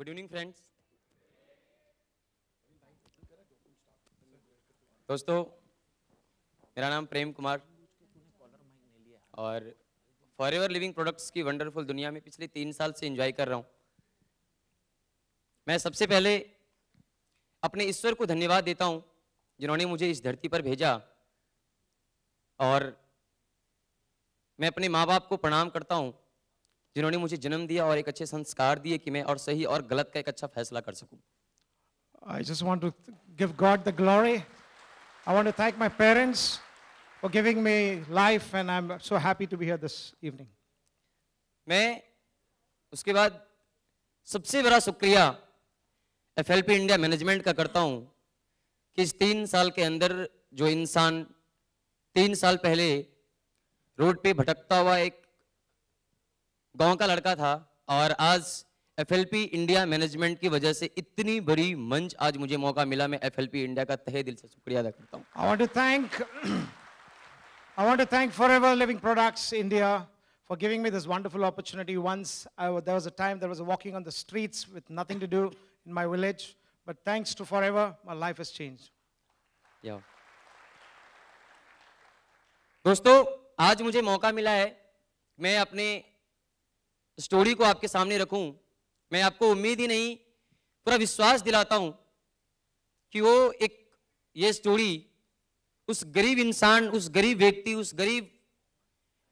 Good evening friends दोस्तों मेरा नाम प्रेम कुमार और फॉर एवर लिविंग प्रोडक्ट्स की वंडरफुल दुनिया में पिछले तीन साल से एंजॉय कर रहा हूँ मैं सबसे पहले अपने ईश्वर को धन्यवाद देता हूँ जिन्होंने मुझे इस धरती पर भेजा और मैं अपने माँ बाप को प्रणाम करता हूँ जिन्होंने मुझे जन्म दिया और एक अच्छे संस्कार दिए कि मैं और सही और गलत का एक अच्छा फैसला कर सकूं I just want to give God the glory. I want to thank my parents for giving me life and I'm so happy to be here this evening. मैं उसके बाद सबसे बड़ा शुक्रिया एफ इंडिया मैनेजमेंट का करता हूँ कि इस तीन साल के अंदर जो इंसान तीन साल पहले रोड पे भटकता हुआ एक गांव का लड़का था और आज F L P India management की वजह से इतनी बड़ी मंच आज मुझे मौका मिला मैं एफएलपी इंडिया का तहे दिल से शुक्रिया अदा करता हूं I want to thank I want to thank Forever Living Products India for giving me this wonderful opportunity once there was a time there was a walking on the streets with nothing to do in my village but thanks to Forever my life is change दोस्तों आज मुझे मौका मिला है मैं अपने story को आपके सामने रखूं मैं आपको उम्मीद ही नहीं पूरा विश्वास दिलाता हूं कि वो एक ये स्टोरी उस गरीब इंसान उस गरीब व्यक्ति उस गरीब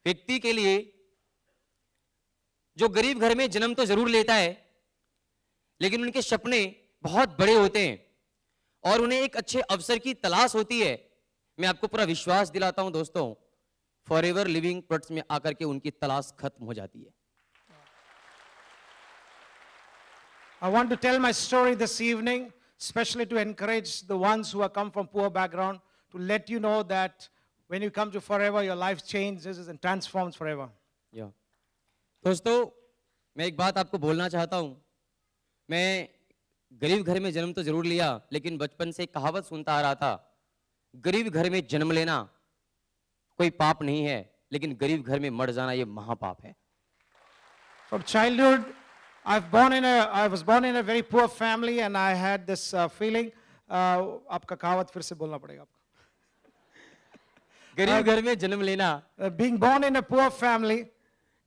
व्यक्ति के लिए जो गरीब घर में जन्म तो जरूर लेता है लेकिन उनके सपने बहुत बड़े होते हैं और उन्हें एक अच्छे अवसर की तलाश होती है मैं आपको पूरा विश्वास दिलाता हूं दोस्तों फॉर एवर लिविंग प्रोडक्ट्स में आकर के उनकी तलाश खत्म हो जाती है I want to tell my story this evening, especially to encourage the ones who have come from poor background, to let you know that when you come to forever, your life changes and transforms forever. Yeah. दोस्तों मैं एक बात आपको बोलना चाहता हूँ मैं गरीब घर में जन्म तो जरूर लिया लेकिन बचपन से कहावत सुनता आ रहा था गरीब घर में जन्म लेना कोई पाप नहीं है लेकिन गरीब घर में मर जाना ये महापाप है From childhood, I've born in a, I was born in a very poor family and I had this uh, feeling. Uh, आपका कहावत फिर से बोलना पड़ेगा आपको गरीब घर में जन्म लेना being born in a poor family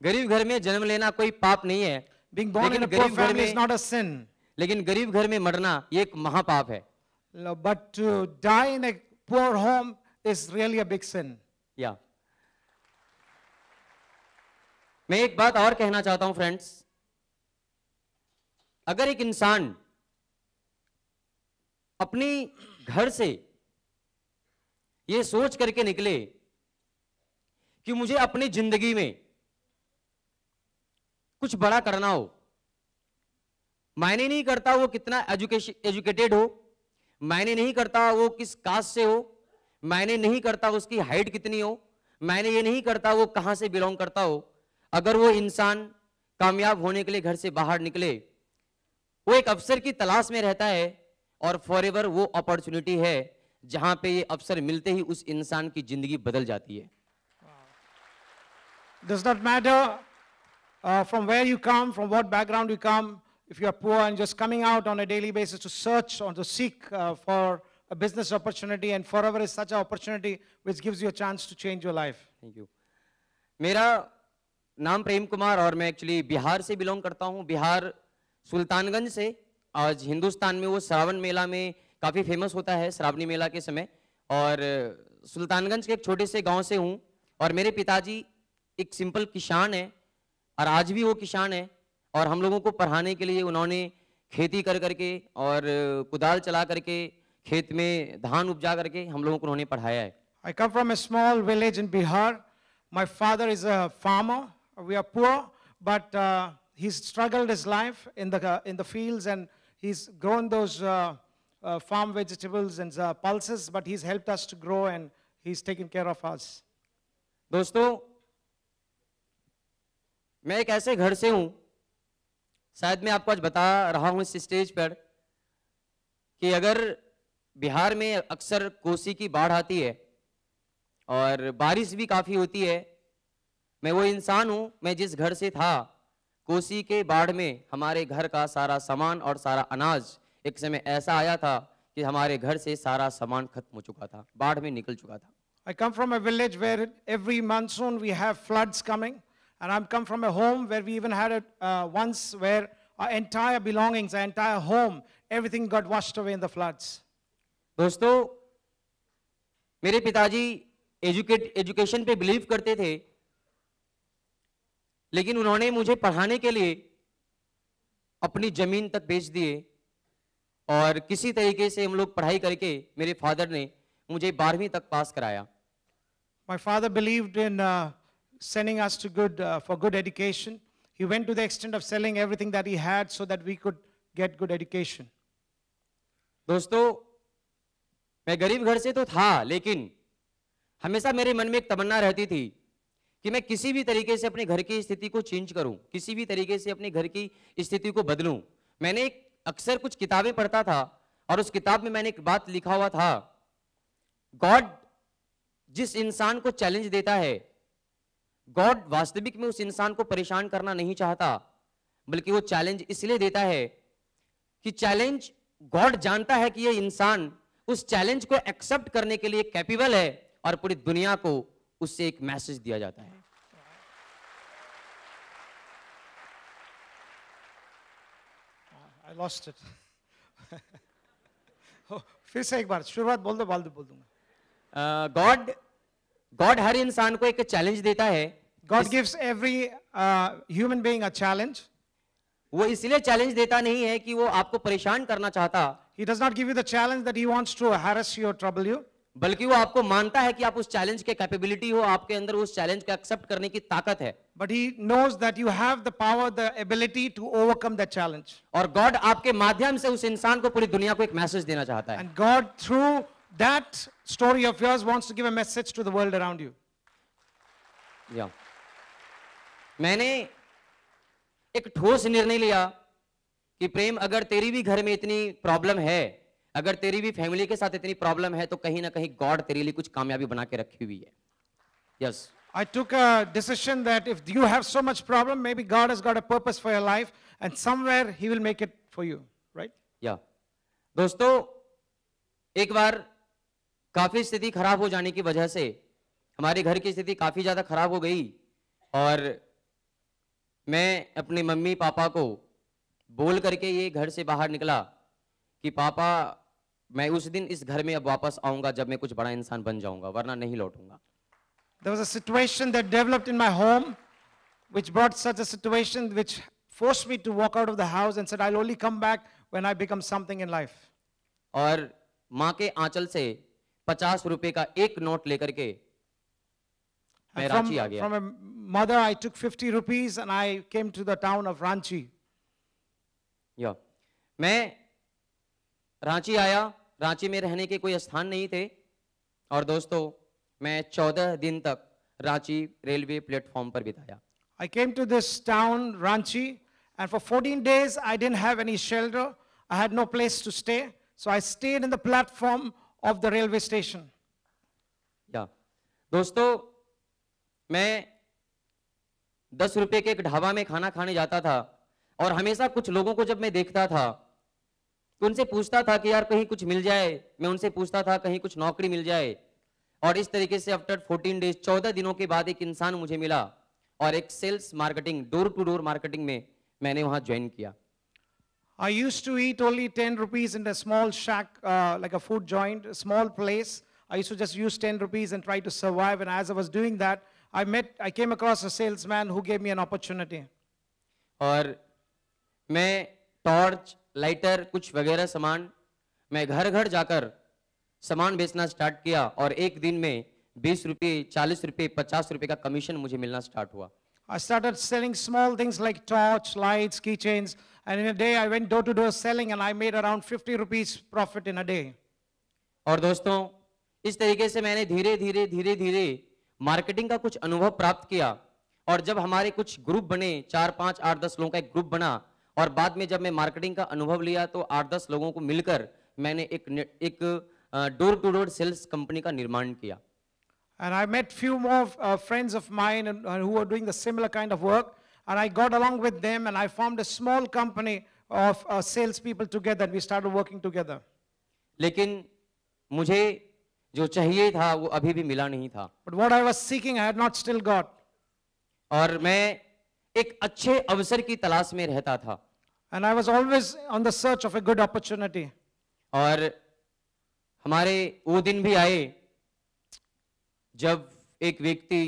गरीब घर में जन्म लेना कोई पाप नहीं है being born in a poor family is not a sin लेकिन गरीब घर में मरना ये एक महापाप है but to die in a poor home is really a big sin या मैं एक बात और कहना चाहता हूं फ्रेंड्स अगर एक इंसान अपने घर से यह सोच करके निकले कि मुझे अपनी जिंदगी में कुछ बड़ा करना हो मायने नहीं करता वो कितना एजुकेशन एजुकेटेड हो मायने नहीं करता वो किस कास्ट से हो मायने नहीं करता उसकी हाइट कितनी हो मायने ये नहीं करता वो कहाँ से बिलोंग करता हो अगर वो इंसान कामयाब होने के लिए घर से बाहर निकले वो एक अवसर की तलाश में रहता है और फॉर एवर वो अपॉर्चुनिटी है जहां पे ये अवसर मिलते ही उस इंसान की जिंदगी बदल जाती है doesn't matter from where you come from what background you come if you are poor and just coming out on a daily basis to search on to seek for a business opportunity and for ever is such opportunity which gives you a chance to change your life thank you मेरा नाम प्रेम कुमार और मैं actually Bihar से belong करता हूँ बिहार सुल्तानगंज से आज हिंदुस्तान में वो श्रावण मेला में काफ़ी फेमस होता है श्रावणी मेला के समय और सुल्तानगंज के एक छोटे से गांव से हूँ और मेरे पिताजी एक सिंपल किसान है और आज भी वो किसान है और हम लोगों को पढ़ाने के लिए उन्होंने खेती कर करके और कुदाल चला करके खेत में धान उपजा करके हम लोगों को उन्होंने पढ़ाया है I come from a small village in Bihar my father is a farmer we are poor but he's struggled his life in the, uh, in the fields and he's grown those uh, uh, farm vegetables and uh, pulses, but he's helped us to grow and he's taken care of us. Dosto, मैं एक ऐसे घर से हूं शायद मैं आपको आज बता रहा हूं इस स्टेज पर कि अगर बिहार में अक्सर कोसी की बाढ़ आती है और बारिश भी काफ़ी होती है मैं वो इंसान हूं मैं जिस घर से था कोसी के बाढ़ में हमारे घर का सारा सामान और सारा अनाज एक समय ऐसा आया था कि हमारे घर से सारा सामान खत्म हो चुका था बाढ़ में निकल चुका था I come from a village where every monsoon we have floods coming and I come from a home where we even had a uh, once where our entire belongings our entire home everything got washed away in the floods दोस्तों मेरे पिताजी educate education पे believe करते थे लेकिन उन्होंने मुझे पढ़ाने के लिए अपनी जमीन तक बेच दिए और किसी तरीके से हम लोग पढ़ाई करके मेरे फादर ने मुझे बारहवीं तक पास कराया My father believed in uh, sending us to good uh, for good education. He went to the extent of selling everything that he had so that we could get good education. दोस्तों मैं गरीब घर से तो था लेकिन हमेशा मेरे मन में एक तमन्ना रहती थी कि मैं किसी भी तरीके से अपने घर की स्थिति को चेंज करूं किसी भी तरीके से अपने घर की स्थिति को बदलूं मैंने अक्सर कुछ किताबें पढ़ता था और उस किताब में मैंने एक बात लिखा हुआ था गॉड जिस इंसान को चैलेंज देता है गॉड वास्तविक में उस इंसान को परेशान करना नहीं चाहता बल्कि वो चैलेंज इसलिए देता है कि चैलेंज गॉड जानता है कि ये इंसान उस चैलेंज को एक्सेप्ट करने के लिए कैपेबल है और पूरी दुनिया को उससे एक मैसेज दिया जाता है I lost it. Oh, फिर से एक बार शुरुआत बोल दो दो बोल दूंगा गॉड गॉड हर इंसान को एक चैलेंज देता है God gives every human being a challenge वो इसलिए चैलेंज देता नहीं है कि वो आपको परेशान करना चाहता he does not give you the challenge that he wants to harass your trouble you बल्कि वो आपको मानता है कि आप उस चैलेंज के कैपेबिलिटी हो आपके अंदर उस चैलेंज को एक्सेप्ट करने की ताकत है but he knows that you have the power the ability to overcome the challenge और गॉड आपके माध्यम से उस इंसान को पूरी दुनिया को एक मैसेज देना चाहता है and God through that story of yours wants to give a message to the world around you या मैंने एक ठोस निर्णय लिया कि प्रेम अगर तेरी भी घर में इतनी प्रॉब्लम है अगर तेरी भी फैमिली के साथ इतनी प्रॉब्लम है तो कहीं ना कहीं गॉड तेरे लिए कुछ कामयाबी बना के रखी हुई है yes I I a decision that if you have so much problem may be God has got a purpose for your life and somewhere he will make it for you right या दोस्तों, एक बार काफी स्थिति खराब हो जाने की वजह से हमारे घर की स्थिति काफी ज्यादा खराब हो गई और मैं अपने मम्मी पापा को बोल करके ये घर से बाहर निकला कि पापा मैं उस दिन इस घर में अब वापस आऊंगा जब मैं कुछ बड़ा इंसान बन जाऊंगा वरना नहीं लौटूंगा There was a situation that developed in my home which brought such a situation which forced me to walk out of the house and said I'll only come back when I become something in life. और माँ के आंचल से 50 रुपए का एक note लेकर के मैं from, रांची आ गया from a mother I took 50 rupees and I came to the town of Ranchi. Yeah. मैं रांची आया रांची में रहने के कोई स्थान नहीं थे और दोस्तों मैं चौदह दिन तक रांची रेलवे प्लेटफॉर्म पर बिताया I came to this town, Ranchi, and for 14 days I didn't have any shelter. I had no place to stay, so I stayed in the platform of the railway station. Yeah. दोस्तों मैं दस रुपए के एक ढाबा में खाना खाने जाता था और हमेशा कुछ लोगों को जब मैं देखता था तो उनसे पूछता था कि यार कहीं कुछ मिल जाए मैं उनसे पूछता था कहीं कुछ नौकरी मिल जाए और इस तरीके से आफ्टर 14 डेज 14 दिनों के बाद एक इंसान मुझे मिला और एक sales marketing door to door marketing में मैंने वहां ज्वाइन किया I used to eat only 10 rupees in a small shack, uh, like a food joint, a small place. I used to just use 10 rupees and try to survive. And as I was doing that, I met, I came across a salesman who gave me an opportunity. और मैं torch lighter कुछ वगैरह सामान मैं घर घर जाकर सामान बेचना स्टार्ट किया और एक दिन में बीस रुपये चालीस रुपये पचास रुपये का कमीशन मुझे मिलना स्टार्ट हुआ I started selling small things like torch, lights, keychains, and in a day I went door to door selling and I made around 50 rupees profit in a day. और दोस्तों इस तरीके से मैंने धीरे धीरे धीरे धीरे marketing का कुछ अनुभव प्राप्त किया और जब हमारे कुछ group बने चार पांच आठ दस लोगों का एक group बना और बाद में जब मैं मार्केटिंग का अनुभव लिया तो आठ दस लोगों को मिलकर मैंने एक एक door to door sales company का निर्माण किया and I met few more friends of mine are doing the similar kind of work and I got along with them and I formed a small company of sales people together we started working together लेकिन मुझे जो चाहिए था वो अभी भी मिला नहीं था but what I was seeking I had not still got और मैं एक अच्छे अवसर की तलाश में रहता था and I was always on the search of a good opportunity और हमारे वो दिन भी आए जब एक व्यक्ति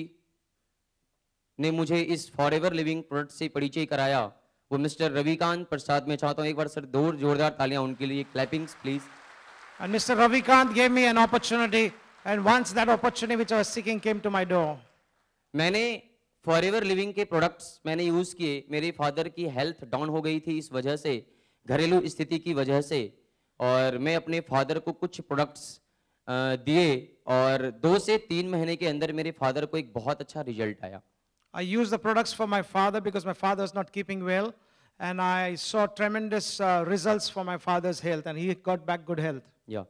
ने मुझे इस फॉरएवर लिविंग प्रोडक्ट से परिचय कराया वो मिस्टर रविकांत प्रसाद में चाहता हूँ एक बार सर दो जोरदार तालियां उनके लिए clappings please and mister Ravikant gave me an opportunity and once that opportunity which I was seeking came to my door. मैंने फॉर लिविंग के प्रोडक्ट्स मैंने यूज़ किए मेरे फादर की हेल्थ डाउन हो गई थी इस वजह से घरेलू स्थिति की वजह से और मैं अपने फादर को कुछ प्रोडक्ट्स दिए और दो से तीन महीने के अंदर मेरे फादर को एक बहुत अच्छा रिजल्ट आया I use the products for my father because my father is not keeping well and I saw tremendous result for my father's health and he got back good health या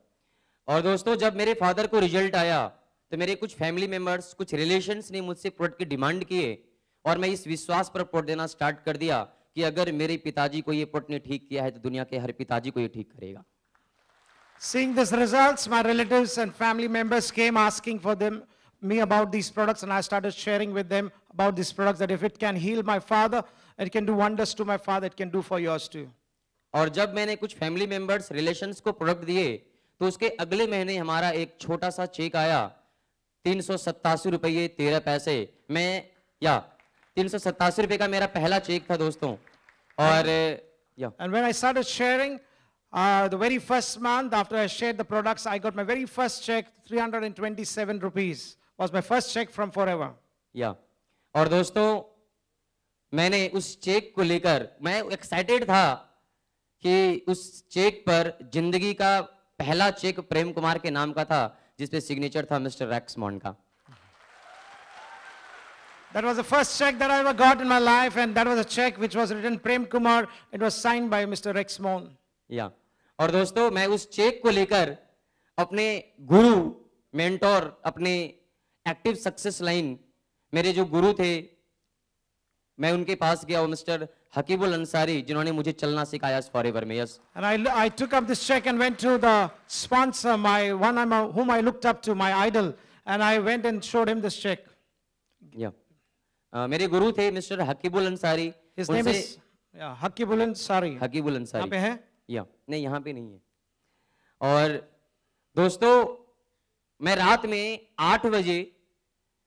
और दोस्तों जब मेरे फादर को result आया तो मेरे कुछ फैमिली मेंबर्स कुछ रिलेशंस ने मुझसे प्रोडक्ट की डिमांड किए और मैं इस विश्वास पर प्रोडक्ट देना स्टार्ट कर दिया कि अगर मेरे पिताजी को ये प्रोडक्ट ने ठीक किया है तो दुनिया के हर पिताजी को ये ठीक करेगा Seeing this results, my relatives and family members came asking for them, me about these products and I started sharing with them about these products that if it can heal my father, it can do wonders to my father, it can do for yours too. और जब मैंने कुछ family members relations को product दिए तो उसके अगले महीने हमारा एक छोटा सा चेक आया तीन सौ सत्तासी रुपये तेरह पैसे मैं या तीन सौ सत्तासी रुपये का मेरा पहला चेक था दोस्तों और and when I started sharing Uh, the very first month after I shared the products, I got my very first check, 327 rupees was my first check from Forever. Yeah. और दोस्तों मैंने उस चेक को लेकर मैं एक्साइटेड था कि उस चेक पर जिंदगी का पहला चेक प्रेम कुमार के नाम का था जिसपे सिग्नेचर था मिस्टर रैक्स मॉन का That was the first check that I ever got in my life, and that was a check which was written Prem Kumar. It was signed by Mr. Rex Mon. Yeah. और दोस्तों मैं उस check को लेकर अपने गुरु mentor अपने active success line मेरे जो गुरु थे मैं उनके पास गया और मिस्टर हकीबुल अंसारी जिन्होंने मुझे चलना सिखाया इस फॉरएवर में yes and I I took up this check and went to the sponsor my one I home I looked up to my idol and I went and showed him this check या मेरे गुरु थे mister Hakibul Ansari his name is Hakibul Ansari Hakibul Ansari यहां पे है या नहीं यहां पे नहीं है और दोस्तों मैं रात में आठ बजे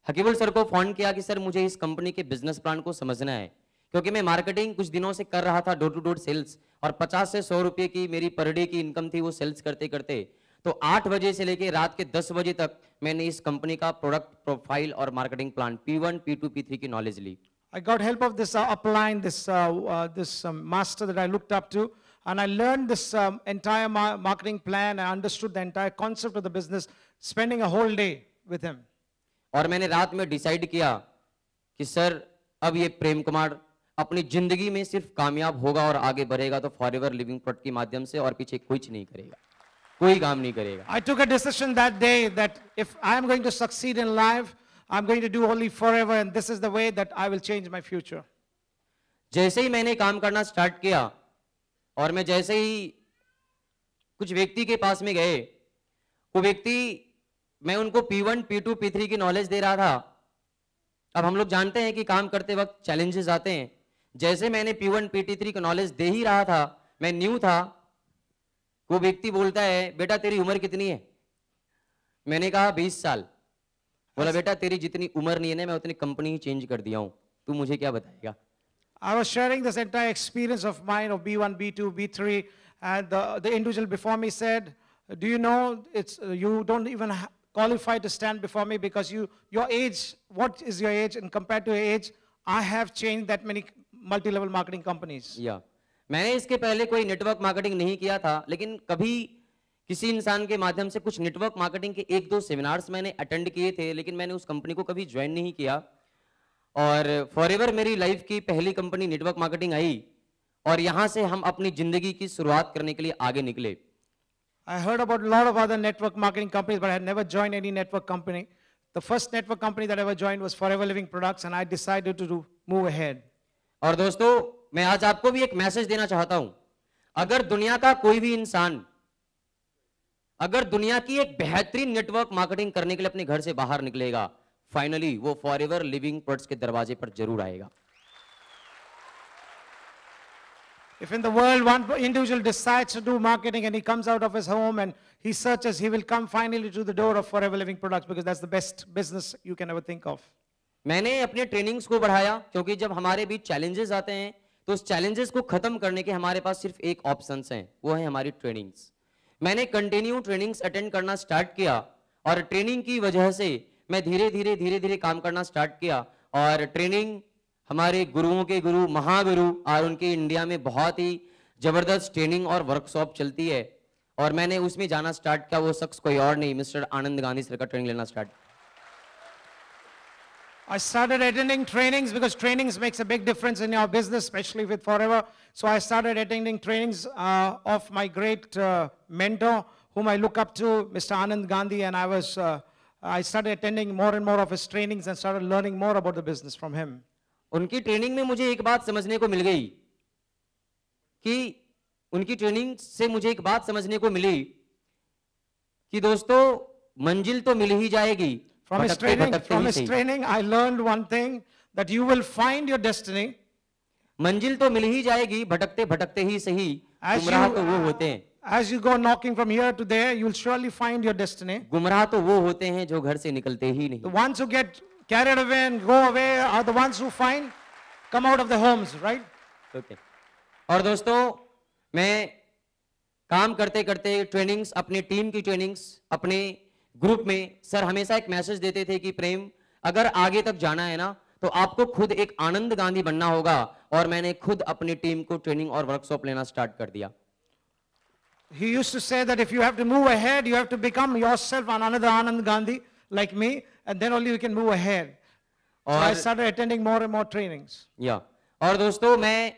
हकीबुल सर को फोन किया कि सर मुझे इस कंपनी के बिजनेस प्लान को समझना है क्योंकि मैं मार्केटिंग कुछ दिनों से कर रहा था डोर टू डोर सेल्स और पचास से सौ रुपए की मेरी पर डे की इनकम थी वो सेल्स करते करते तो आठ बजे से लेकर रात के दस बजे तक मैंने इस कंपनी का प्रोडक्ट प्रोफाइल और marketing plan P1, P2, P3 की नॉलेज ली I got help of this upline this this master that I looked up to and I learn this entire marketing plan I understood the entire concept of the business spending a whole day with him और मैंने रात में decide किया कि sir अब ये प्रेम कुमार अपनी जिंदगी में सिर्फ कामयाब होगा और आगे बढ़ेगा तो फॉर एवर लिविंग प्रोट के माध्यम से और पीछे कुछ नहीं करेगा कोई काम नहीं करेगा I took a decision that day that if I am going to succeed in life I am going to do only Forever and this is the way that I will change my future जैसे ही मैंने काम करना start किया और मैं जैसे ही कुछ व्यक्ति के पास में गए वो व्यक्ति मैं उनको P1, P2, P3 की नॉलेज दे रहा था अब हम लोग जानते हैं कि काम करते वक्त चैलेंजेस आते हैं जैसे मैंने P one P T three का नॉलेज दे ही रहा था मैं न्यू था वो व्यक्ति बोलता है बेटा तेरी उम्र कितनी है मैंने कहा बीस साल बोला बेटा तेरी जितनी उम्र नहीं है ना मैं उतनी कंपनी ही चेंज कर दिया हूँ तू मुझे क्या बताएगा I was sharing this entire experience of mine of B1, B2, B3, and the, the individual before me said, do you know it's, you don't even qualify to stand before me because you, your age, what is your age? And compared to your age, I have changed that many multi level marketing companies या मैंने इसके पहले कोई network marketing नहीं किया था लेकिन कभी किसी इंसान के माध्यम से कुछ नेटवर्क मार्केटिंग के एक दो सेमिनार्स मैंने अटेंड किए थे लेकिन मैंने उस कंपनी को कभी ज्वाइन नहीं किया और फॉर मेरी लाइफ की पहली कंपनी नेटवर्क मार्केटिंग आई और यहां से हम अपनी जिंदगी की शुरुआत करने के लिए आगे निकले I heard about lord of other network marketing company but but join any network company the first network company that network company that I ever joined was Forever Living Products, and I decided to और दोस्तों मैं आज आपको भी एक message देना चाहता हूं अगर दुनिया का कोई भी इंसान अगर दुनिया की एक बेहतरीन नेटवर्क मार्केटिंग करने के लिए अपने घर से बाहर निकलेगा फाइनली वो फॉर लिविंग पर्ट्स के दरवाजे पर जरूर आएगा If in the world one individual decides to do marketing and he comes out of his home and he searches, he will come finally to the door of Forever Living Products because that's the best business you can ever think of. मैंने अपने trainings को बढ़ाया क्योंकि जब हमारे बीच challenges आते हैं तो उस चैलेंजेस को खत्म करने के हमारे पास सिर्फ एक ऑप्शन हैं वो है हमारी ट्रेनिंग्स मैंने कंटिन्यू ट्रेनिंग्स अटेंड करना स्टार्ट किया और ट्रेनिंग की वजह से मैं धीरे धीरे धीरे धीरे काम करना स्टार्ट किया और ट्रेनिंग हमारे गुरुओं के गुरु महागुरु और उनके इंडिया में बहुत ही जबरदस्त ट्रेनिंग और वर्कशॉप चलती है और मैंने उसमें जाना स्टार्ट किया वो शख्स कोई और नहीं मिस्टर आनंद गांधी सर का ट्रेनिंग लेना स्टार्ट किया I started attending trainings because trainings makes a big difference in your business, especially with Forever. So I started attending trainings uh, of my great uh, mentor, whom I look up to, Mr. Anand Gandhi, and I was, uh, I started attending more and more of his trainings and started learning more about the business from him. उनकी training में मुझे एक बात समझने को मिल गई कि उनकी ट्रेनिंग से मुझे एक बात समझने को मिली कि दोस्तों मंजिल तो मिल ही जाएगी from his training, from his training, I learned one thing that you will find your destiny. manzil to mil hi jayegi bhatakte bhatakte hi sahi गुमराह to wo hote hain As you go knocking from here to there, you will surely find your destiny. गुमराह to wo hote hain jo ghar se nikalte hi nahi The ones who get carried away and go away are the ones who find come out of the homes, right? Okay. aur dosto main काम करते करते trainings अपनी team की trainings अपने group में sir हमेशा एक message देते थे कि प्रेम अगर आगे तक जाना है ना तो आपको खुद एक आनंद गांधी बनना होगा और मैंने खुद अपनी टीम को ट्रेनिंग और वर्कशॉप लेना स्टार्ट कर दिया He used to say that if you have to move ahead, you have to become yourself another Anand Gandhi like me, and then only you can move ahead. So I started attending more and more trainings. Yeah. और दोस्तों मैं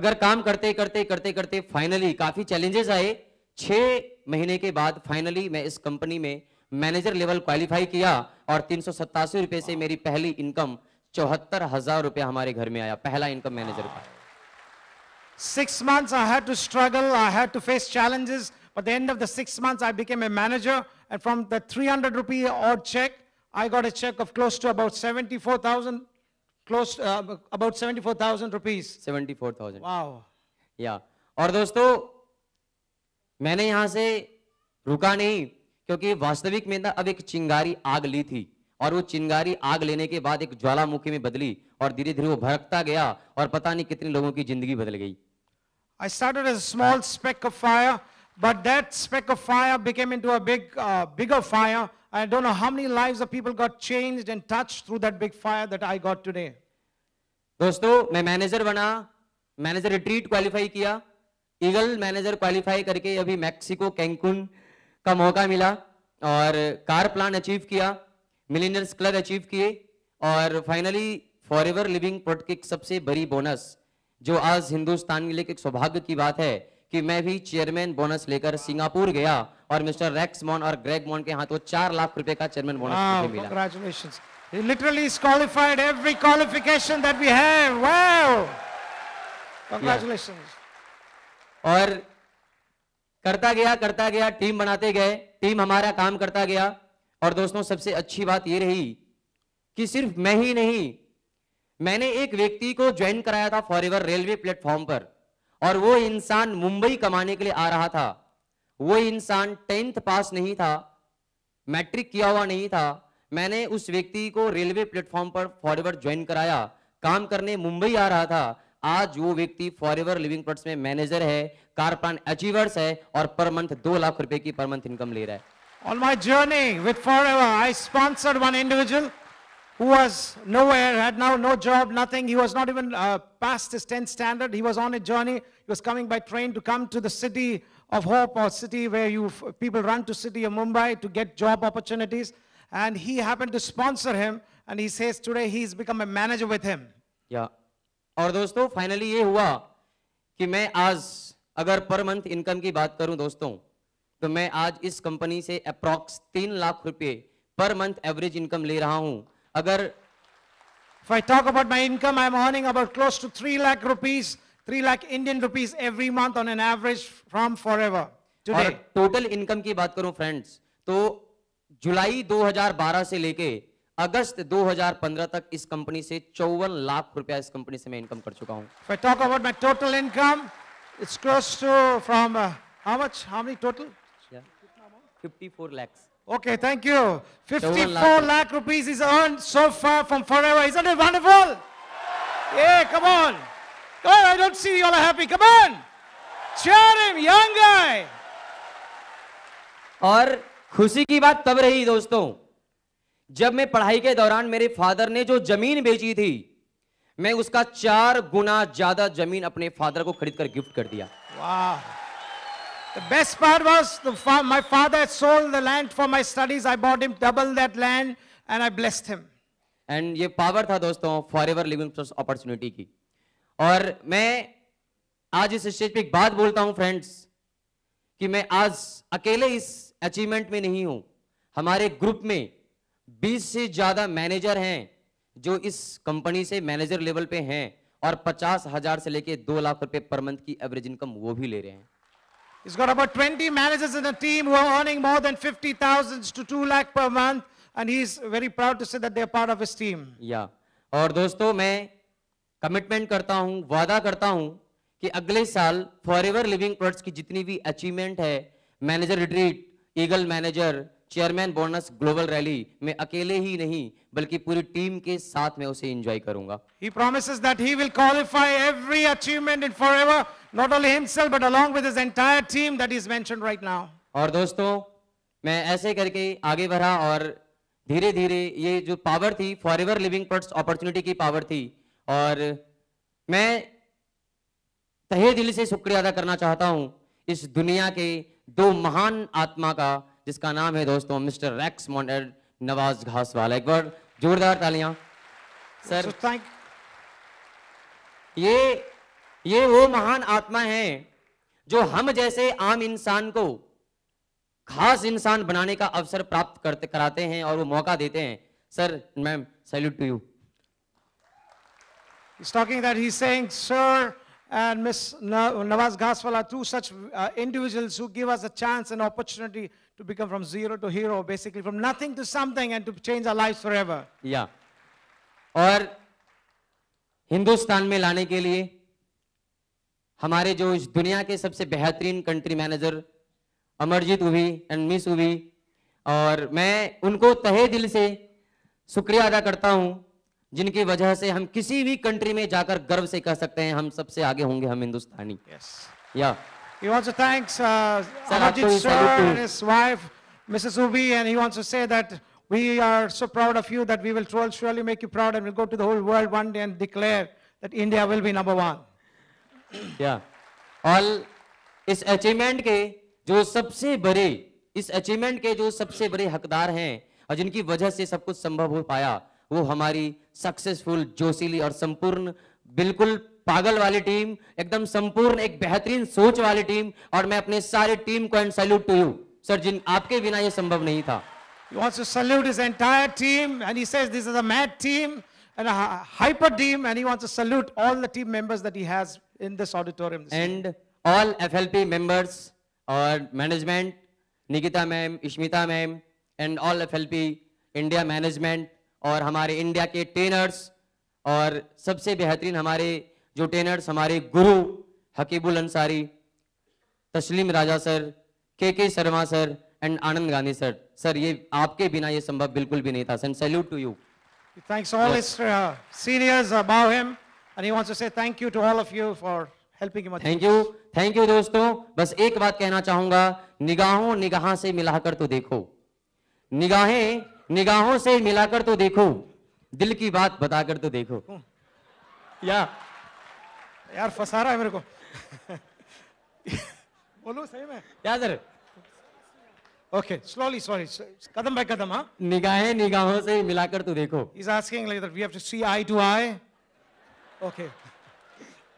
अगर काम करते करते करते करते finally काफी challenges आए छः महीने के बाद फाइनली मैं इस कंपनी में मैनेजर लेवल क्वालिफाई किया और तीन रुपए से मेरी पहली इनकम चौहत्तर हजार रुपया हमारे घर में आया पहला इनकम मैनेजर का six months I had to struggle I had to face challenges But the end of the six months, I became a manager, and from the 300 rupee odd check, I got a check of close to about 74,000, close uh, to, 74,000 rupees. 74,000. Wow. Yeah. और दोस्तों मैंने यहां से रुका नहीं क्योंकि वास्तविक में ना अब एक चिंगारी आग ली थी और वो चिंगारी आग लेने के बाद एक ज्वालामुखी में बदली और धीरे धीरे वो भड़कता गया और पता नहीं कितने लोगों की जिंदगी बदल गई I started a small speck of fire but that speck of fire became into a big bigger fire I don't know how many lives people got changed and touched through that big fire that I got today दोस्तों मैं manager बना manager retreat qualify किया eagle manager qualify करके अभी Mexico Cancun का मौका मिला और कार प्लान अचीव किया मिलीनियर्स क्लब अचीव किए और फाइनली फॉर लिविंग प्रोट की सबसे बड़ी बोनस जो आज हिंदुस्तान के लिए एक सौभाग्य की बात है कि मैं भी चेयरमैन बोनस लेकर सिंगापुर गया और मिस्टर रेक्स मॉन और ग्रेग मॉन के हाथों चार लाख रुपए का चेयरमैन बोनस मिला congratulations. He literally is qualified every qualification that we और करता गया करता गया टीम बनाते गए टीम हमारा काम करता गया और दोस्तों सबसे अच्छी बात यह रही कि सिर्फ मैं ही नहीं मैंने एक व्यक्ति को ज्वाइन कराया था फॉर रेलवे प्लेटफॉर्म पर और वो इंसान मुंबई कमाने के लिए आ रहा था वो इंसान टेंथ पास नहीं था मैट्रिक किया हुआ नहीं था मैंने उस व्यक्ति को रेलवे प्लेटफॉर्म पर फॉरवर्ड ज्वाइन कराया काम करने मुंबई आ रहा था आज वो व्यक्ति फॉर एवर लिविंग प्लॉट्स में मैनेजर है कार प्लान अचीवर्स है और पर मंथ दो लाख रुपए की पर मंथ इनकम ले रहा है On my journey with Forever, I sponsored one individual who was nowhere, had now no job, nothing. He was not even uh, past his 10th standard. He was on a journey. He was coming by train to come to the city of hope or city where you people run to city of Mumbai to get job opportunities. And he happened to sponsor him. And he says today he's become a manager with him. Yeah. और दोस्तों finally ये हुआ कि मैं आज अगर per month income की बात करूं दोस्तों तो मैं आज इस कंपनी से अप्रोक्स तीन लाख रुपए पर मंथ एवरेज इनकम ले रहा हूं अगर talk about my income I am about close to three lakh rupees three lakh Indian rupees every month on an average from Forever total income की बात करूं फ्रेंड्स तो जुलाई 2012 से लेके अगस्त 2015 तक इस कंपनी से चौवन लाख रुपया इस कंपनी से मैं इनकम कर चुका हूं talk about my total income it's cross two from how much how many total 54 lakh okay thank you four lakh rupees is earn so far from Forever is it wonderful I don't see your all happy come on cheer young और खुशी की बात तब रही दोस्तों जब मैं पढ़ाई के दौरान मेरे फादर ने जो जमीन बेची थी मैं उसका चार गुना ज्यादा जमीन अपने फादर को खरीद कर गिफ्ट कर दिया best part was my father sold the land for my studies I bought my double that land and I that him and ये पावर था दोस्तों फॉर एवर लिविंग अपॉर्चुनिटी की और मैं आज इस स्टेज पे एक बात बोलता हूं फ्रेंड्स कि मैं आज अकेले इस अचीवमेंट में नहीं हूं हमारे ग्रुप में बीस से ज़्यादा मैनेजर हैं जो इस कंपनी से मैनेजर लेवल पे हैं और पचास हजार से लेके दो लाख रुपए पर मंथ की एवरेज इनकम वो भी ले रहे हैं He's got about 20 managers in the team who are earning more than 50,000 to 2 lakh per month and he's very proud to say that they are part of his team. Yeah. और दोस्तों मैं commitment करता हूं, वादा करता हूं कि अगले साल फॉरएवर लिविंग प्रोडक्ट्स की जितनी भी अचीवमेंट है manager retreat eagle manager chairman bonus global rally में अकेले ही नहीं बल्कि पूरी टीम के साथ में उसे एंजॉय करूंगा ही promises that he will qualify every achievement in forever, not only himself but along with his entire team that is mentioned right now और दोस्तों मैं ऐसे करके आगे बढ़ा और धीरे धीरे ये जो पावर थी Forever Living parts opportunity की पावर थी और मैं तहे दिल से शुक्रिया अदा करना चाहता हूँ इस दुनिया के दो महान आत्मा का जिसका नाम है दोस्तों मिस्टर रैक्स मॉन्डेड नवाज घास वाला एक बार जोरदार तालियां सर ये ये वो महान आत्मा है जो हम जैसे आम इंसान को खास इंसान बनाने का अवसर प्राप्त करते कराते हैं और वो मौका देते हैं sir ma'am salute to you He's talking that he's saying, sir and Miss Nawaz Gaswala, two such uh, individuals who give us a chance and opportunity to become from zero to hero, basically from nothing to something and to change our lives forever. Yeah. aur hindustan mein lane ke liye hamare jo is duniya ke sabse behtareen country manager amarjit उवी and miss उवी aur main unko tahe dil se shukriya ada karta hu जिनकी वजह से हम किसी भी country में जाकर गर्व से कह सकते हैं हम सबसे आगे होंगे हम हिंदुस्तानी या yes. yeah. He wants to thank uh, Ajit sir and his wife, Mrs. Ubi, and he wants to say that we are so proud of you that we will surely make you proud and we'll go to the whole world one day and declare that India will be number one. yeah. All this achievement, the most सबसे बड़े इस achievement के जो सबसे बड़े हकदार हैं और जिनकी वजह से सब कुछ संभव हो पाया वो हमारी सक्सेसफुल जोशीली और संपूर्ण बिल्कुल पागल वाली टीम एकदम संपूर्ण एक बेहतरीन सोच वाली टीम और मैं अपने सारे टीम को and salute to you sir जिन आपके बिना ये संभव नहीं था He wants to salute his entire team and he says this is a mad team and a hyper team and he wants to salute all the team members that he has in this auditorium. This and year. all FLP members or management, Nikita ma'am, Ishmita ma'am and all FLP India management और हमारे India के trainers और सबसे बेहतरीन हमारे जो टेनर्स हमारे गुरु हकीबुल अंसारी तस्लीम राजा sir K K Sharma sir and Anand Gandhi sir sir ये आपके बिना ये संभव बिल्कुल भी नहीं था sir salute to you thanks all yes. Seniors about him and he wants to say thank you to all of you for helping him thank you thank you दोस्तों बस एक बात कहना चाहूंगा निगाहों निगाह से मिलाकर तो देखो निगाहें निगाहों से मिलाकर तो देखो दिल की बात बताकर तो देखो या yeah. यार फसा रहा है मेरे को बोलो सही में याद है ओके स्लोली सॉरी कदम बाय कदम हाँ निगाहें निगाहों से मिलाकर तो देखो is asking like that we have to see eye to eye okay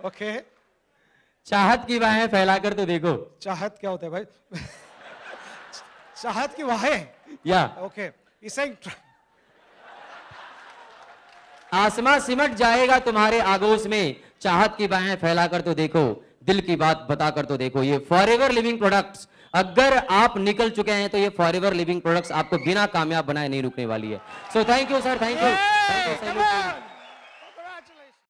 okay चाहत की बाहें फैलाकर तो देखो चाहत क्या होता है भाई चाहत की वाहें या ओके आसमां सिमट जाएगा तुम्हारे आगोश में चाहत की बाहें फैलाकर तो देखो दिल की बात बताकर तो देखो ये एवर लिविंग प्रोडक्ट्स अगर आप निकल चुके हैं तो ये एवर लिविंग प्रोडक्ट्स आपको बिना कामयाब बनाए नहीं रुकने वाली है so thank you sir thank you